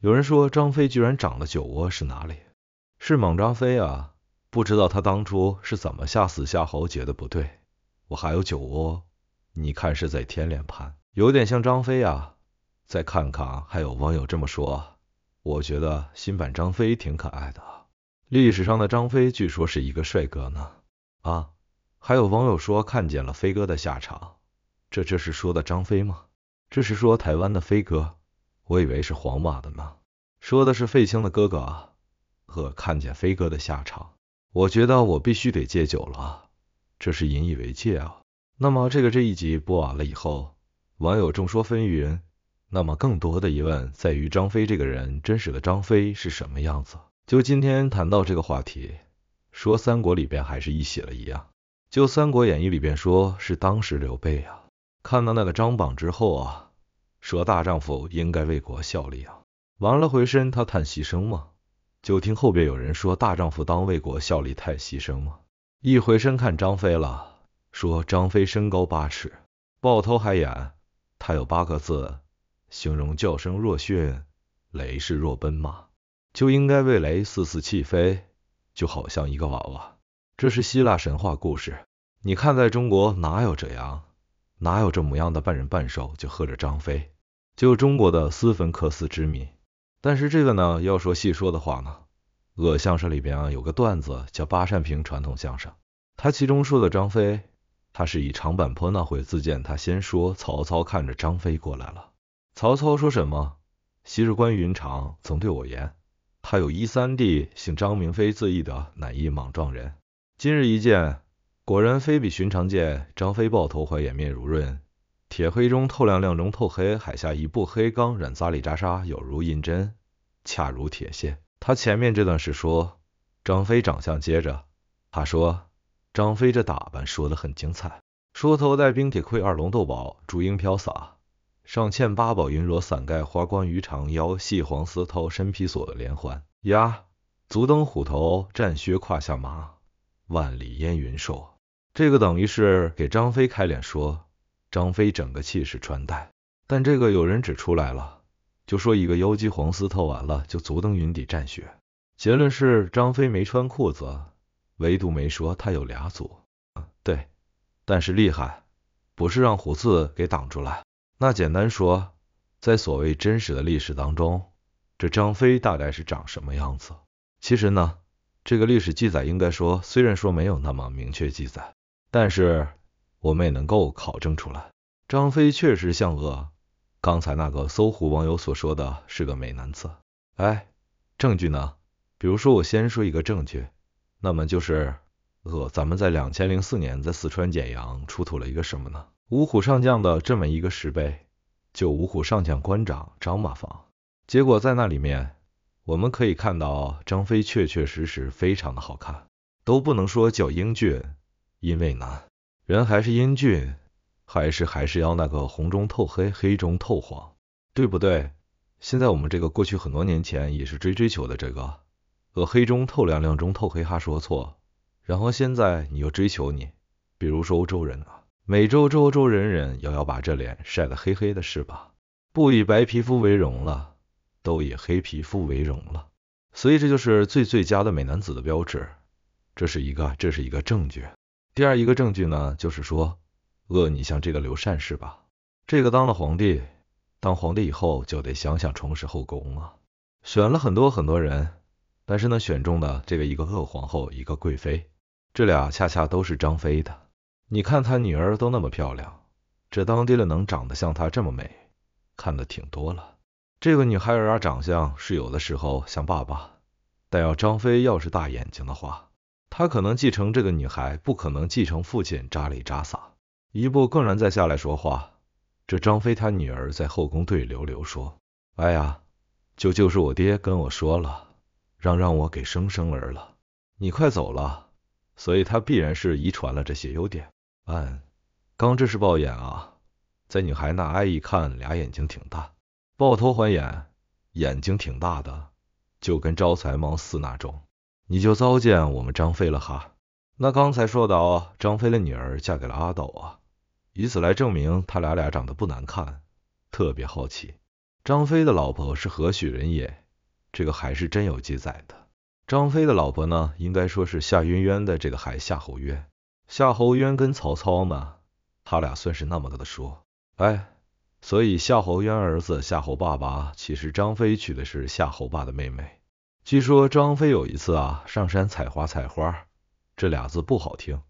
有人说张飞居然长了酒窝，是哪里？是莽张飞啊！不知道他当初是怎么吓死夏侯杰的。不对，我还有酒窝，你看是在天脸盘，有点像张飞啊。再看看，还有网友这么说，我觉得新版张飞挺可爱的啊。历史上的张飞据说是一个帅哥呢。啊，还有网友说看见了飞哥的下场，这这是说的张飞吗？这是说台湾的飞哥。我以为是黄马的呢，说的是费青的哥哥啊。呵，看见飞哥的下场，我觉得我必须得戒酒了，这是引以为戒啊。那么这个这一集播完了以后，网友众说纷纭。那么更多的疑问在于张飞这个人真实的张飞是什么样子？就今天谈到这个话题，说三国里边还是一写了一样。就三国演义里边说是当时刘备啊，看到那个张榜之后啊。说大丈夫应该为国效力啊！完了回身，他叹息声吗？就听后边有人说大丈夫当为国效力，太牺牲吗？一回身看张飞了，说张飞身高八尺，豹头海眼，他有八个字形容叫声若驯雷，势若奔马，就应该为雷四四弃飞，就好像一个娃娃。这是希腊神话故事，你看在中国哪有这样？哪有这模样的半人半兽？就喝着张飞，就中国的斯芬克斯之谜。但是这个呢，要说细说的话呢，呃，相声里边啊有个段子叫八扇屏传统相声，他其中说的张飞，他是以长坂坡那回自荐。他先说曹操看着张飞过来了，曹操说什么？昔日关云长曾对我言，他有一三弟，姓张名飞，字翼德，乃一莽撞人。今日一见。果然非比寻常见，张飞抱头怀掩面如润，铁黑中透亮亮中透黑，海下一步黑钢染扎里扎沙，有如银针，恰如铁线。他前面这段是说张飞长相，接着他说张飞这打扮说得很精彩，梳头戴冰铁盔，二龙斗宝，竹缨飘洒，上嵌八宝云罗伞盖，花冠鱼肠腰系黄丝绦，身披锁连环，呀，足蹬虎头战靴，胯下马，万里烟云瘦。这个等于是给张飞开脸说，张飞整个气势穿戴，但这个有人指出来了，就说一个妖姬黄丝透完了，就足登云底战靴，结论是张飞没穿裤子，唯独没说他有俩足，对，但是厉害，不是让胡子给挡住了。那简单说，在所谓真实的历史当中，这张飞大概是长什么样子？其实呢，这个历史记载应该说，虽然说没有那么明确记载。但是我们也能够考证出来，张飞确实像恶。刚才那个搜狐网友所说的是个美男子。哎，证据呢？比如说我先说一个证据，那么就是呃，咱们在两千零四年在四川简阳出土了一个什么呢？五虎上将的这么一个石碑，就五虎上将官长张马房。结果在那里面，我们可以看到张飞确确实实非常的好看，都不能说叫英俊。因为难，人还是英俊，还是还是要那个红中透黑，黑中透黄，对不对？现在我们这个过去很多年前也是追追求的这个，呃黑中透亮，亮中透黑，哈说错。然后现在你又追求你，比如说欧洲人啊，美洲洲洲人人要要把这脸晒得黑黑的，是吧？不以白皮肤为荣了，都以黑皮肤为荣了。所以这就是最最佳的美男子的标志，这是一个，这是一个证据。第二一个证据呢，就是说，恶，你像这个刘禅是吧？这个当了皇帝，当皇帝以后就得想想重拾后宫啊，选了很多很多人，但是呢，选中的这个一个恶皇后，一个贵妃，这俩恰恰都是张飞的。你看他女儿都那么漂亮，这当爹的能长得像她这么美，看得挺多了。这个女孩儿啊，长相是有的时候像爸爸，但要张飞要是大眼睛的话。他可能继承这个女孩，不可能继承父亲扎里扎撒。一步更然再下来说话，这张飞他女儿在后宫对刘刘说：“哎呀，就就是我爹跟我说了，让让我给生生儿了。你快走了，所以他必然是遗传了这些优点。嗯，刚这是抱眼啊，在女孩那挨一看，俩眼睛挺大，豹头环眼，眼睛挺大的，就跟招财猫似那种。”你就糟践我们张飞了哈。那刚才说到张飞的女儿嫁给了阿斗啊，以此来证明他俩俩长得不难看。特别好奇，张飞的老婆是何许人也？这个还是真有记载的。张飞的老婆呢，应该说是夏云渊的这个孩夏侯渊。夏侯渊跟曹操嘛，他俩算是那么个的说。哎，所以夏侯渊儿子夏侯爸爸，其实张飞娶的是夏侯霸的妹妹。据说张飞有一次啊上山采花，采花这俩字不好听，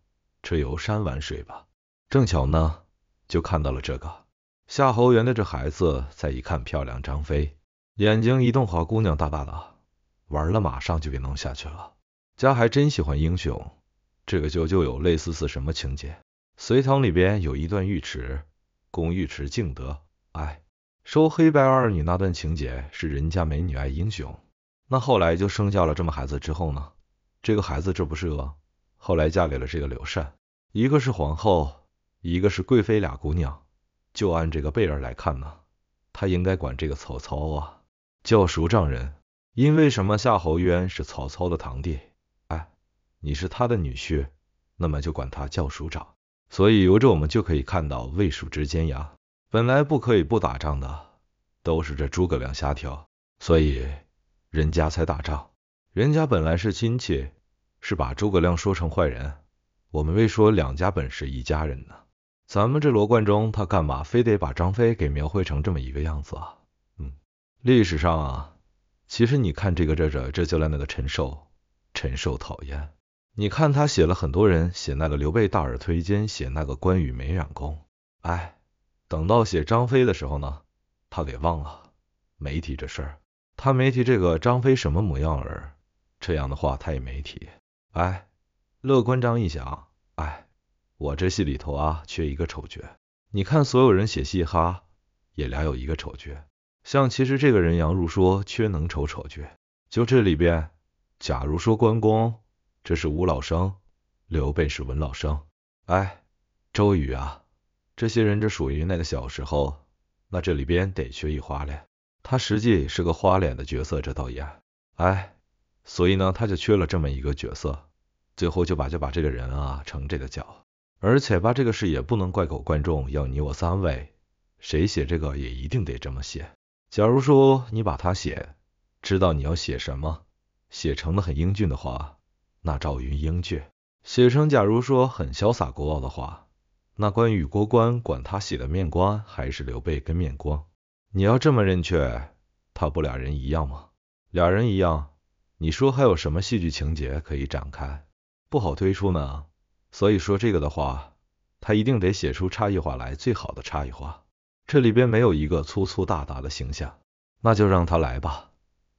这游山玩水吧。正巧呢，就看到了这个夏侯渊的这孩子。再一看漂亮张飞，眼睛一动，好姑娘大大的，玩了马上就给弄下去了。家还真喜欢英雄。这个就就有类似似什么情节？隋唐里边有一段尉迟，宫尉迟敬德。哎，收黑白二女那段情节是人家美女爱英雄。那后来就生下了这么孩子之后呢？这个孩子这不是娥，后来嫁给了这个刘禅，一个是皇后，一个是贵妃俩姑娘。就按这个辈儿来看呢，她应该管这个曹操啊叫叔丈人。因为什么？夏侯渊是曹操的堂弟，哎，你是他的女婿，那么就管他叫叔长。所以由着我们就可以看到魏蜀之间呀，本来不可以不打仗的，都是这诸葛亮瞎挑，所以。人家才打仗，人家本来是亲戚，是把诸葛亮说成坏人。我们未说两家本是一家人呢。咱们这罗贯中他干嘛非得把张飞给描绘成这么一个样子啊？嗯，历史上啊，其实你看这个这这，这就来那个陈寿，陈寿讨厌。你看他写了很多人，写那个刘备大耳推肩，写那个关羽没染公。哎，等到写张飞的时候呢，他给忘了，没提这事儿。他没提这个张飞什么模样儿，这样的话他也没提。哎，乐关张一想，哎，我这戏里头啊缺一个丑角。你看所有人写戏哈，也俩有一个丑角。像其实这个人杨儒说缺能丑丑角，就这里边，假如说关公这是武老生，刘备是文老生，哎，周瑜啊，这些人这属于那个小时候，那这里边得缺一花嘞。他实际是个花脸的角色，这倒也，哎，所以呢，他就缺了这么一个角色，最后就把就把这个人啊成这个角，而且吧，这个事也不能怪狗观众，要你我三位，谁写这个也一定得这么写。假如说你把他写，知道你要写什么，写成的很英俊的话，那赵云英俊；写成假如说很潇洒国傲的话，那关羽过关，管他写的面官还是刘备跟面光。你要这么认确，他不俩人一样吗？俩人一样，你说还有什么戏剧情节可以展开？不好推出呢。所以说这个的话，他一定得写出差异化来，最好的差异化。这里边没有一个粗粗大大的形象，那就让他来吧。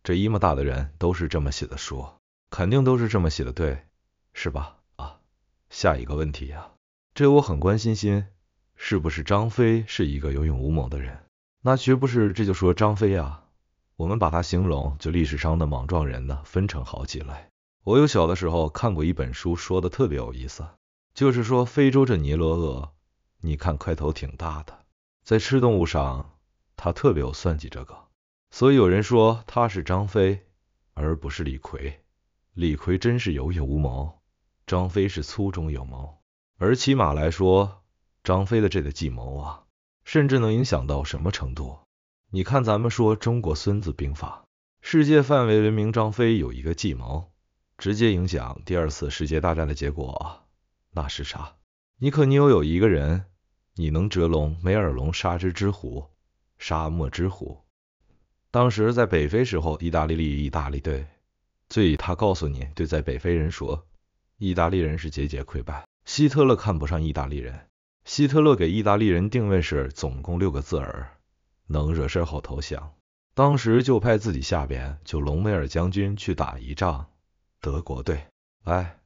这一么大的人都是这么写的书，肯定都是这么写的，对，是吧？啊，下一个问题呀，这我很关心心，是不是张飞是一个有勇无谋的人？那绝不是这就说张飞啊，我们把他形容就历史上的莽撞人呢，分成好几类。我有小的时候看过一本书，说的特别有意思，就是说非洲这尼罗鳄，你看块头挺大的，在吃动物上，它特别有算计，这个，所以有人说他是张飞，而不是李逵。李逵真是有勇无谋，张飞是粗中有谋。而起码来说，张飞的这个计谋啊。甚至能影响到什么程度？你看，咱们说中国《孙子兵法》，世界范围文名。张飞有一个计谋，直接影响第二次世界大战的结果，那是啥？你可你有一个人，你能折龙，梅尔龙，杀之之虎，沙漠之虎。当时在北非时候，意大利利意大利队，所以他告诉你，对在北非人说，意大利人是节节溃败。希特勒看不上意大利人。希特勒给意大利人定位是总共六个字儿，能惹事儿后投降。当时就派自己下边就隆美尔将军去打一仗，德国队，哎，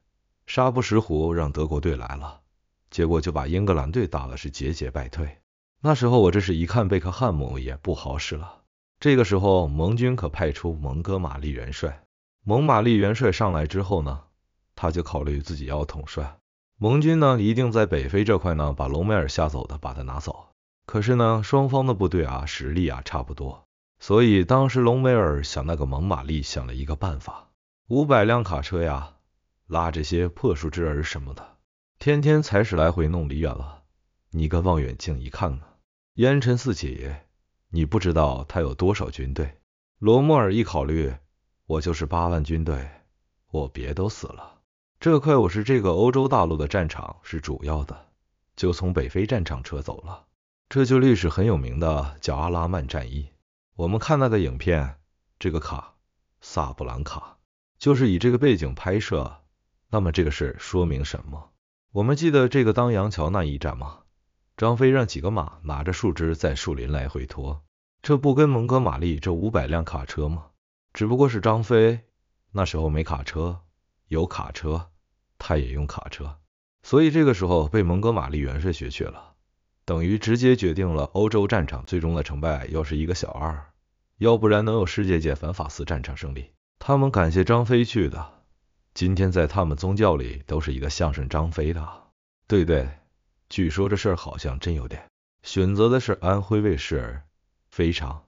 杀不识虎，让德国队来了，结果就把英格兰队打了是节节败退。那时候我这是一看贝克汉姆也不好使了，这个时候盟军可派出蒙哥马利元帅，蒙马利元帅上来之后呢，他就考虑自己要统帅。盟军呢，一定在北非这块呢，把隆美尔吓走的，把他拿走。可是呢，双方的部队啊，实力啊差不多。所以当时隆美尔想，那个蒙马利想了一个办法，五百辆卡车呀，拉着些破树枝儿什么的，天天才是来回弄离远了。你跟望远镜一看啊，烟尘四起，你不知道他有多少军队。隆莫尔一考虑，我就是八万军队，我别都死了。这块我是这个欧洲大陆的战场是主要的，就从北非战场撤走了。这就历史很有名的叫阿拉曼战役。我们看那个影片，这个卡萨布兰卡就是以这个背景拍摄。那么这个事说明什么？我们记得这个当阳桥那一战吗？张飞让几个马拿着树枝在树林来回拖，这不跟蒙哥马利这五百辆卡车吗？只不过是张飞那时候没卡车，有卡车。他也用卡车，所以这个时候被蒙哥马利元帅学去了，等于直接决定了欧洲战场最终的成败。要是一个小二，要不然能有世界界反法西战场胜利。他们感谢张飞去的，今天在他们宗教里都是一个相声张飞的。对对，据说这事儿好像真有点。选择的是安徽卫视，非常。